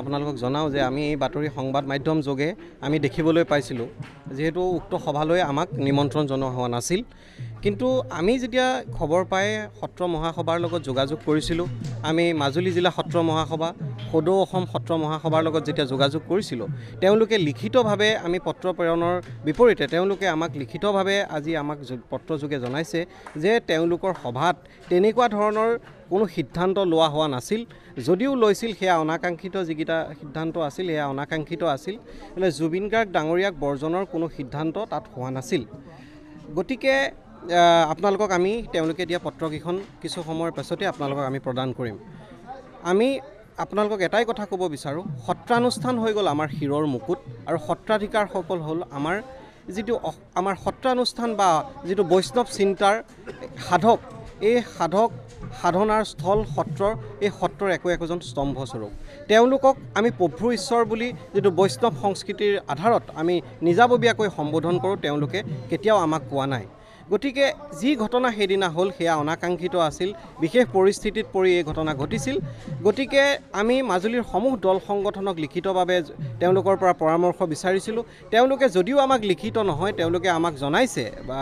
আপোনালোকক জনাওঁ যে আমি এই বাতৰি সংবাদ মাধ্যম যোগে আমি দেখিবলৈ পাইছিলোঁ যিহেতু উক্ত সভালৈ আমাক নিমন্ত্ৰণ জনোৱা হোৱা নাছিল কিন্তু আমি যেতিয়া খবৰ পাই সত্ৰ মহাসভাৰ লগত যোগাযোগ কৰিছিলোঁ আমি মাজুলী জিলা সত্ৰ মহাসভা সদৌ অসম সত্ৰ মহাসভাৰ লগত যেতিয়া যোগাযোগ কৰিছিলোঁ তেওঁলোকে লিখিতভাৱে আমি পত্ৰ প্ৰেৰণৰ বিপৰীতে তেওঁলোকে আমাক লিখিতভাৱে আজি আমাক পত্ৰযোগে জনাইছে যে তেওঁলোকৰ সভাত তেনেকুৱা ধৰণৰ কোনো সিদ্ধান্ত লোৱা হোৱা নাছিল যদিও লৈছিল সেয়া অনাকাংক্ষিত যিকেইটা সিদ্ধান্ত আছিল সেয়া অনাকাংক্ষিত আছিল বোলে জুবিন গাৰ্গ ডাঙৰীয়াক বৰ্জনৰ কোনো সিদ্ধান্ত তাত হোৱা নাছিল গতিকে আপোনালোকক আমি তেওঁলোকে দিয়া পত্ৰকেইখন কিছু সময়ৰ পাছতে আপোনালোকক আমি প্ৰদান কৰিম আমি আপোনালোকক এটাই কথা ক'ব বিচাৰোঁ সত্ৰানুষ্ঠান হৈ গ'ল আমাৰ শিৰৰ মুকুত আৰু সত্ৰাধিকাৰসকল হ'ল আমাৰ যিটো আমাৰ সত্ৰানুষ্ঠান বা যিটো বৈষ্ণৱ চিন্তাৰ সাধক এই সাধক সাধনাৰ স্থল সত্ৰৰ এই সত্ৰৰ একো একোজন স্তম্ভস্বৰূপ তেওঁলোকক আমি প্ৰভু ঈশ্বৰ বুলি যিটো বৈষ্ণৱ সংস্কৃতিৰ আধাৰত আমি নিজাববীয়াকৈ সম্বোধন কৰোঁ তেওঁলোকে কেতিয়াও আমাক কোৱা নাই গতিকে যি ঘটনা সেইদিনা হ'ল সেয়া অনাকাংক্ষিত আছিল বিশেষ পৰিস্থিতিত পৰি এই ঘটনা ঘটিছিল গতিকে আমি মাজুলীৰ সমূহ দল সংগঠনক লিখিতভাৱে তেওঁলোকৰ পৰা পৰামৰ্শ বিচাৰিছিলোঁ তেওঁলোকে যদিও আমাক লিখিত নহয় তেওঁলোকে আমাক জনাইছে বা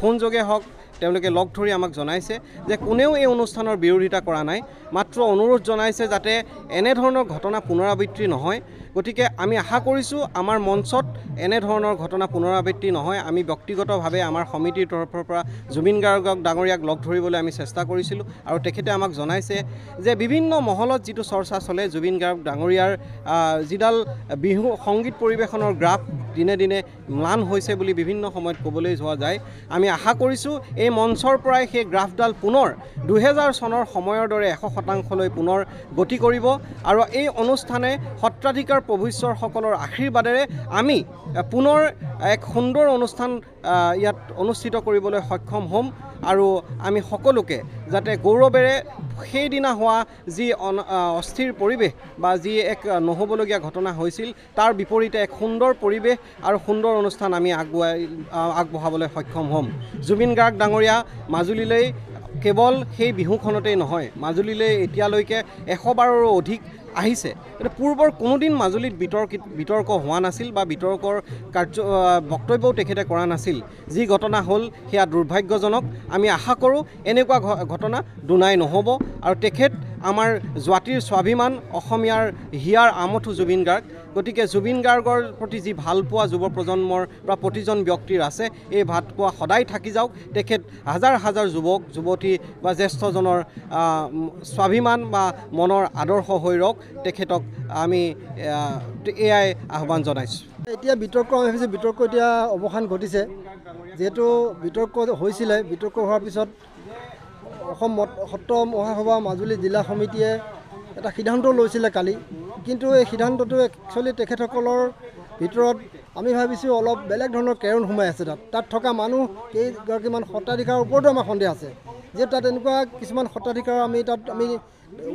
ফোনযোগে হওক তেওঁলোকে লগ ধৰি আমাক জনাইছে যে কোনেও এই অনুষ্ঠানৰ বিৰোধিতা কৰা নাই মাত্ৰ অনুৰোধ জনাইছে যাতে এনেধৰণৰ ঘটনা পুনৰাবৃত্তি নহয় গতিকে আমি আশা কৰিছোঁ আমাৰ মঞ্চত এনেধৰণৰ ঘটনা পুনৰাবৃত্তি নহয় আমি ব্যক্তিগতভাৱে আমাৰ সমিতিৰ তৰফৰ পৰা জুবিন গাৰ্গক ডাঙৰীয়াক লগ ধৰিবলৈ আমি চেষ্টা কৰিছিলোঁ আৰু তেখেতে আমাক জনাইছে যে বিভিন্ন মহলত যিটো চৰ্চা চলে জুবিন গাৰ্গ ডাঙৰীয়াৰ যিডাল বিহু সংগীত পৰিৱেশনৰ গ্ৰাফ দিনে দিনে ম্লান হৈছে বুলি বিভিন্ন সময়ত ক'বলৈ যোৱা যায় আমি আশা কৰিছোঁ এই মঞ্চৰ পৰাই সেই গ্ৰাফডাল পুনৰ দুহেজাৰ চনৰ সময়ৰ দৰে এশ শতাংশলৈ পুনৰ গতি কৰিব আৰু এই অনুষ্ঠানে সত্ৰাধিকাৰ ঈশ্বৰ প্ৰভু ঈশ্বৰসকলৰ আশীৰ্বাদেৰে আমি পুনৰ এক সুন্দৰ অনুষ্ঠান ইয়াত অনুষ্ঠিত কৰিবলৈ সক্ষম হ'ম আৰু আমি সকলোকে যাতে গৌৰৱেৰে সেইদিনা হোৱা যি অস্থিৰ পৰিৱেশ বা যি এক নহ'বলগীয়া ঘটনা হৈছিল তাৰ বিপৰীতে এক সুন্দৰ পৰিৱেশ আৰু সুন্দৰ অনুষ্ঠান আমি আগুৱাই আগবঢ়াবলৈ সক্ষম হ'ম জুবিন গাৰ্গ ডাঙৰীয়া মাজুলীলৈ কেৱল সেই বিহুখনতেই নহয় মাজুলীলৈ এতিয়ালৈকে এশ বাৰৰো অধিক আহিছে এটা পূৰ্বৰ কোনোদিন মাজুলীত বিতৰ্কিত বিতৰ্ক হোৱা নাছিল বা বিতৰ্কৰ কাৰ্য বক্তব্যও তেখেতে কৰা নাছিল যি ঘটনা হ'ল সেয়া দুৰ্ভাগ্যজনক আমি আশা কৰোঁ এনেকুৱা ঘটনা দুনাই নহ'ব আৰু তেখেত আমাৰ জুৱাতিৰ স্বাভিমান অসমীয়াৰ হিয়াৰ আমঠু জুবিন গাৰ্গ গতিকে জুবিন গাৰ্গৰ প্ৰতি যি ভালপোৱা যুৱ প্ৰজন্মৰ বা প্ৰতিজন ব্যক্তিৰ আছে এই ভাত পোৱা সদায় থাকি যাওক তেখেত হাজাৰ হাজাৰ যুৱক যুৱতী বা জ্যেষ্ঠজনৰ স্বাভিমান বা মনৰ আদৰ্শ হৈ ৰওক তেখেতক আমি এয়াই আহ্বান জনাইছোঁ এতিয়া বিতৰ্ক আমি ভাবিছোঁ বিতৰ্ক এতিয়া অৱসান ঘটিছে যিহেতু বিতৰ্ক হৈছিলে বিতৰ্ক হোৱাৰ পিছত অসম সত্ৰ মহাসভা মাজুলী জিলা সমিতিয়ে এটা সিদ্ধান্ত লৈছিলে কালি কিন্তু এই সিদ্ধান্তটো একচুৱেলি তেখেতসকলৰ ভিতৰত আমি ভাবিছোঁ অলপ বেলেগ ধৰণৰ কেৰণ সোমাই আছে তাত তাত থকা মানুহ কেইগৰাকীমান সত্ৰাধিকাৰৰ ওপৰতো আমাৰ সন্দেহ আছে যে তাত এনেকুৱা কিছুমান সত্ৰাধিকাৰ আমি তাত আমি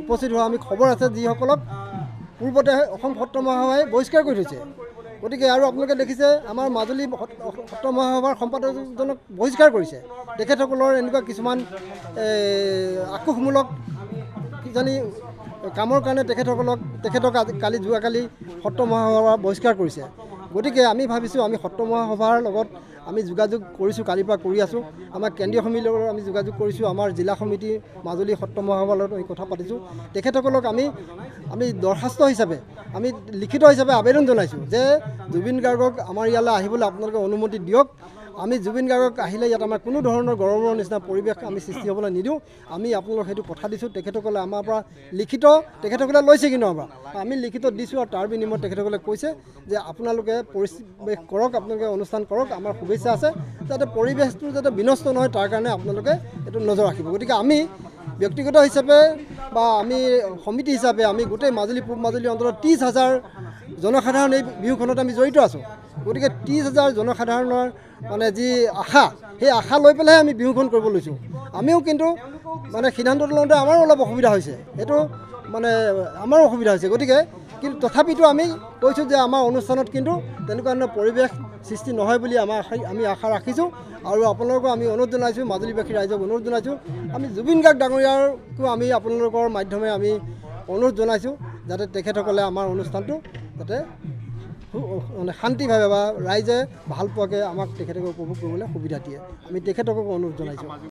উপস্থিত হোৱা আমি খবৰ আছে যিসকলক পূৰ্বতে অসম সত্ৰ মহাসভাই বহিষ্কাৰ কৰি থৈছে গতিকে আৰু আপোনালোকে দেখিছে আমাৰ মাজুলী সত্ৰ মহাসভাৰ সম্পাদকজনক বহিষ্কাৰ কৰিছে তেখেতসকলৰ এনেকুৱা কিছুমান আকোষমূলক কিজানি কামৰ কাৰণে তেখেতসকলক তেখেতক আজি কালি যোৱাকালি সত্ৰ মহাসভাৰ বহিষ্কাৰ কৰিছে গতিকে আমি ভাবিছোঁ আমি সত্ৰ মহাসভাৰ লগত আমি যোগাযোগ কৰিছোঁ কালিৰ পৰা কৰি আছোঁ আমাৰ কেন্দ্ৰীয় সমিতিৰ লগত আমি যোগাযোগ কৰিছোঁ আমাৰ জিলা সমিতি মাজুলী সত্ৰ মহাসভাৰ লগত আমি কথা পাতিছোঁ তেখেতসকলক আমি আমি দৰ্খাস্ত হিচাপে আমি লিখিত হিচাপে আবেদন জনাইছোঁ যে জুবিন গাৰ্গক আমাৰ ইয়ালৈ আহিবলৈ আপোনালোকে অনুমতি দিয়ক আমি জুবিন গাৰ্গক আহিলে ইয়াত আমাৰ কোনো ধৰণৰ গৰমৰ নিচিনা পৰিৱেশ আমি সৃষ্টি হ'বলৈ নিদিওঁ আমি আপোনালোকক সেইটো কথা দিছোঁ তেখেতসকলে আমাৰ পৰা লিখিত তেখেতসকলে লৈছে কিন্তু আমাৰ আমি লিখিত দিছোঁ আৰু তাৰ বিনিময়ত তেখেতসকলে কৈছে যে আপোনালোকে পৰিৱেশ কৰক আপোনালোকে অনুষ্ঠান কৰক আমাৰ শুভেচ্ছা আছে যাতে পৰিৱেশটো যাতে বিনষ্ট নহয় তাৰ কাৰণে আপোনালোকে এইটো নজৰ ৰাখিব গতিকে আমি ব্যক্তিগত হিচাপে বা আমি সমিতি হিচাপে আমি গোটেই মাজুলী পূব মাজুলী অঞ্চলত ত্ৰিছ হাজাৰ জনসাধাৰণ এই বিহুখনত আমি জড়িত আছোঁ গতিকে ত্ৰিছ হাজাৰ জনসাধাৰণৰ মানে যি আশা সেই আশা লৈ পেলাইহে আমি বিহুখন কৰিব লৈছোঁ আমিও কিন্তু মানে সিদ্ধান্তটো লওঁতে আমাৰো অলপ অসুবিধা হৈছে সেইটো মানে আমাৰো অসুবিধা হৈছে গতিকে কিন্তু তথাপিতো আমি কৈছোঁ যে আমাৰ অনুষ্ঠানত কিন্তু তেনেকুৱা ধৰণৰ পৰিৱেশ সৃষ্টি নহয় বুলি আমাৰ আশা আমি আশা ৰাখিছোঁ আৰু আপোনালোকক আমি অনুৰোধ জনাইছোঁ মাজুলীবাসী ৰাইজক অনুৰোধ জনাইছোঁ আমি জুবিন গাৰ্গ ডাঙৰীয়াকো আমি আপোনালোকৰ মাধ্যমে আমি অনুৰোধ জনাইছোঁ যাতে তেখেতসকলে আমাৰ অনুষ্ঠানটো যাতে মানে শান্তিভাৱে বা ৰাইজে ভাল পোৱাকৈ আমাক তেখেতক উপভোগ কৰিবলৈ সুবিধা দিয়ে আমি তেখেতকো অনুৰোধ জনাইছোঁ